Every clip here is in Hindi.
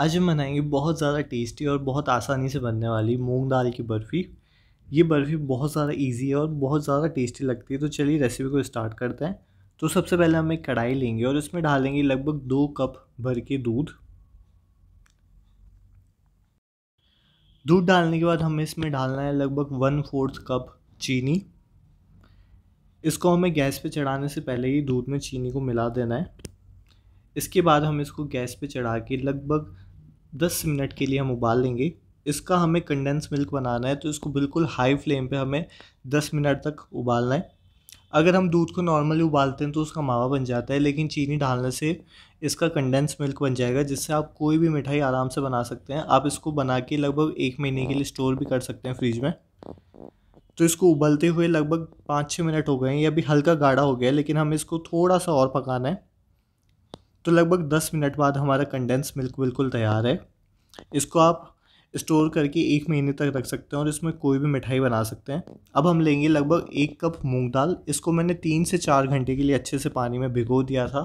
आज हम बनाएंगे बहुत ज़्यादा टेस्टी और बहुत आसानी से बनने वाली मूंग दाल की बर्फ़ी ये बर्फ़ी बहुत ज़्यादा इजी है और बहुत ज़्यादा टेस्टी लगती है तो चलिए रेसिपी को स्टार्ट करते हैं तो सबसे पहले हम एक कढ़ाई लेंगे और इसमें डालेंगे लगभग दो कप भर के दूध दूध डालने के बाद हमें इसमें डालना है लगभग वन फोर्थ कप चीनी इसको हमें गैस पे चढ़ाने से पहले ही दूध में चीनी को मिला देना है इसके बाद हम इसको गैस पे चढ़ा के लगभग 10 मिनट के लिए हम उबाल लेंगे इसका हमें कंडेंस मिल्क बनाना है तो इसको बिल्कुल हाई फ्लेम पे हमें 10 मिनट तक उबालना है अगर हम दूध को नॉर्मली उबालते हैं तो उसका मावा बन जाता है लेकिन चीनी डालने से इसका कंडेंस मिल्क बन जाएगा जिससे आप कोई भी मिठाई आराम से बना सकते हैं आप इसको बना के लगभग एक महीने के लिए स्टोर भी कर सकते हैं फ्रिज में तो इसको उबलते हुए लगभग पाँच छः मिनट हो गए हैं या अभी हल्का गाढ़ा हो गया है लेकिन हमें इसको थोड़ा सा और पकाना है तो लगभग दस मिनट बाद हमारा कंडेंस मिल्क बिल्कुल तैयार है इसको आप स्टोर करके एक महीने तक रख सकते हैं और इसमें कोई भी मिठाई बना सकते हैं अब हम लेंगे लगभग एक कप मूंग दाल इसको मैंने तीन से चार घंटे के लिए अच्छे से पानी में भिगो दिया था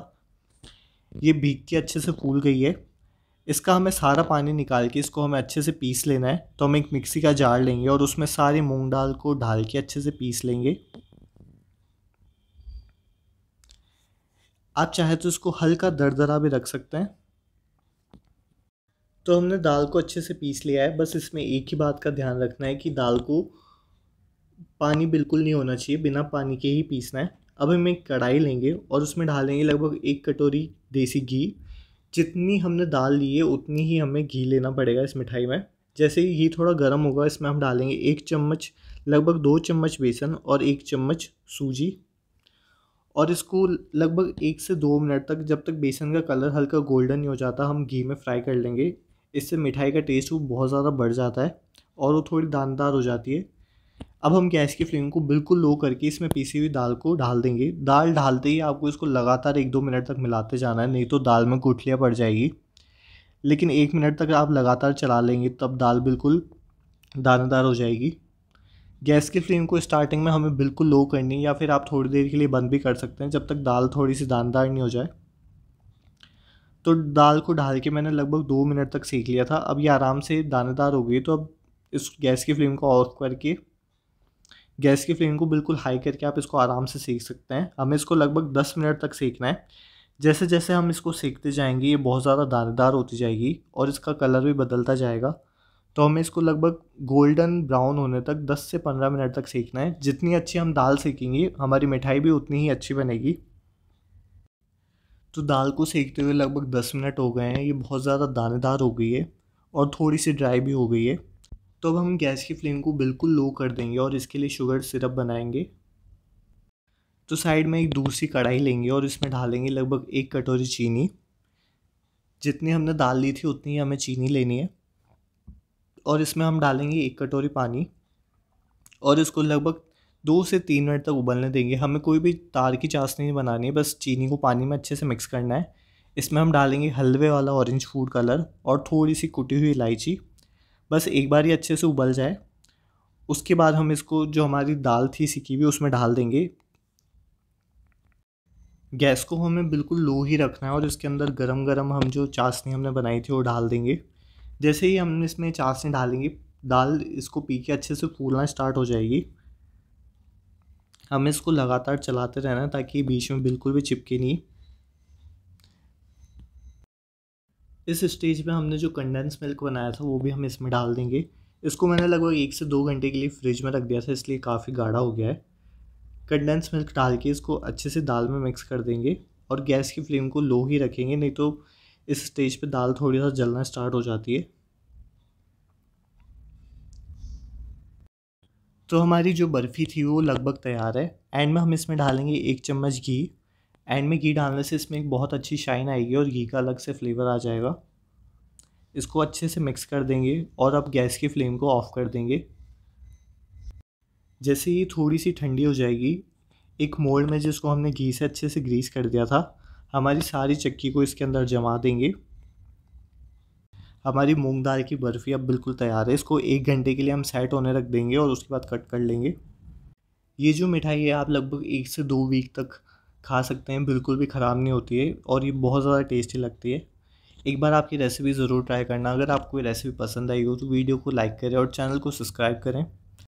ये भीग के अच्छे से फूल गई है इसका हमें सारा पानी निकाल के इसको हमें अच्छे से पीस लेना है तो हम एक मिक्सी का जार लेंगे और उसमें सारी मूंग दाल को डाल के अच्छे से पीस लेंगे आप चाहे तो इसको हल्का दरदरा भी रख सकते हैं तो हमने दाल को अच्छे से पीस लिया है बस इसमें एक ही बात का ध्यान रखना है कि दाल को पानी बिल्कुल नहीं होना चाहिए बिना पानी के ही पीसना है अब हम एक कढ़ाई लेंगे और उसमें डालेंगे लगभग एक कटोरी देसी घी जितनी हमने दाल ली है उतनी ही हमें घी लेना पड़ेगा इस मिठाई में जैसे ही घी थोड़ा गर्म होगा इसमें हम डालेंगे एक चम्मच लगभग दो चम्मच बेसन और एक चम्मच सूजी और इसको लगभग एक से दो मिनट तक जब तक बेसन का कलर हल्का गोल्डन नहीं हो जाता हम घी में फ्राई कर लेंगे इससे मिठाई का टेस्ट वो बहुत ज़्यादा बढ़ जाता है और वो थोड़ी दानदार हो जाती है अब हम गैस की फ्लेम को बिल्कुल लो करके इसमें पीसी हुई दाल को डाल देंगे दाल डालते ही आपको इसको लगातार एक दो मिनट तक मिलाते जाना है नहीं तो दाल में गुठलियाँ पड़ जाएगी लेकिन एक मिनट तक आप लगातार चला लेंगे तब दाल बिल्कुल दानेदार हो जाएगी गैस की फ्लेम को स्टार्टिंग में हमें बिल्कुल लो करनी है या फिर आप थोड़ी देर के लिए बंद भी कर सकते हैं जब तक दाल थोड़ी सी दानदार नहीं हो जाए तो दाल को ढाल के मैंने लगभग दो मिनट तक सेक लिया था अब ये आराम से दानेदार हो गई तो अब इस गैस की फ्लेम को ऑफ करके गैस की फ्लेम को बिल्कुल हाई करके आप इसको आराम से सेक सकते हैं हमें इसको लगभग दस मिनट तक सेकना है जैसे जैसे हम इसको सेकते जाएंगे ये बहुत ज़्यादा दानेदार होती जाएगी और इसका कलर भी बदलता जाएगा तो हमें इसको लगभग गोल्डन ब्राउन होने तक 10 से 15 मिनट तक सेकना है जितनी अच्छी हम दाल सेकेंगे हमारी मिठाई भी उतनी ही अच्छी बनेगी तो दाल को सेकते हुए लगभग 10 मिनट हो गए हैं ये बहुत ज़्यादा दानेदार हो गई है और थोड़ी सी ड्राई भी हो गई है तो अब हम गैस की फ्लेम को बिल्कुल लो कर देंगे और इसके लिए शुगर सिरप बनाएंगे तो साइड में एक दूसरी कढ़ाई लेंगे और इसमें डालेंगे लगभग एक कटोरी चीनी जितनी हमने दाल ली थी उतनी ही हमें चीनी लेनी है और इसमें हम डालेंगे एक कटोरी पानी और इसको लगभग दो से तीन मिनट तक उबलने देंगे हमें कोई भी तार की चाशनी नहीं बनानी है बस चीनी को पानी में अच्छे से मिक्स करना है इसमें हम डालेंगे हलवे वाला ऑरेंज फूड कलर और थोड़ी सी कुटी हुई इलायची बस एक बार ही अच्छे से उबल जाए उसके बाद हम इसको जो हमारी दाल थी सीखी हुई उसमें डाल देंगे गैस को हमें बिल्कुल लो ही रखना है और इसके अंदर गरम गरम हम जो चाशनी हमने बनाई थी वो डाल देंगे जैसे ही हम इसमें चाशनी डालेंगे दाल इसको पी के अच्छे से फूलना स्टार्ट हो जाएगी हमें इसको लगातार चलाते रहना ताकि बीच में बिल्कुल भी चिपके नहीं इस स्टेज पे हमने जो कंडेंस मिल्क बनाया था वो भी हम इसमें डाल देंगे इसको मैंने लगभग एक से दो घंटे के लिए फ्रिज में रख दिया था इसलिए काफ़ी गाढ़ा हो गया है कंडेंस मिल्क डाल के इसको अच्छे से दाल में मिक्स कर देंगे और गैस की फ्लेम को लो ही रखेंगे नहीं तो इस स्टेज पे दाल थोड़ी सा जलना स्टार्ट हो जाती है तो हमारी जो बर्फ़ी थी वो लगभग तैयार है एंड में हम इसमें डालेंगे एक चम्मच घी एंड में घी डालने से इसमें एक बहुत अच्छी शाइन आएगी और घी का अलग से फ्लेवर आ जाएगा इसको अच्छे से मिक्स कर देंगे और अब गैस की फ्लेम को ऑफ़ कर देंगे जैसे ये थोड़ी सी ठंडी हो जाएगी एक मोल्ड में जिसको हमने घी से अच्छे से ग्रीस कर दिया था हमारी सारी चक्की को इसके अंदर जमा देंगे हमारी मूंग दाल की बर्फ़ी अब बिल्कुल तैयार है इसको एक घंटे के लिए हम सेट होने रख देंगे और उसके बाद कट कर लेंगे ये जो मिठाई है आप लगभग एक से दो वीक तक खा सकते हैं बिल्कुल भी ख़राब नहीं होती है और ये बहुत ज़्यादा टेस्टी लगती है एक बार आपकी रेसिपी ज़रूर ट्राई करना अगर आपको ये रेसिपी पसंद आई हो तो वीडियो को लाइक करें और चैनल को सब्सक्राइब करें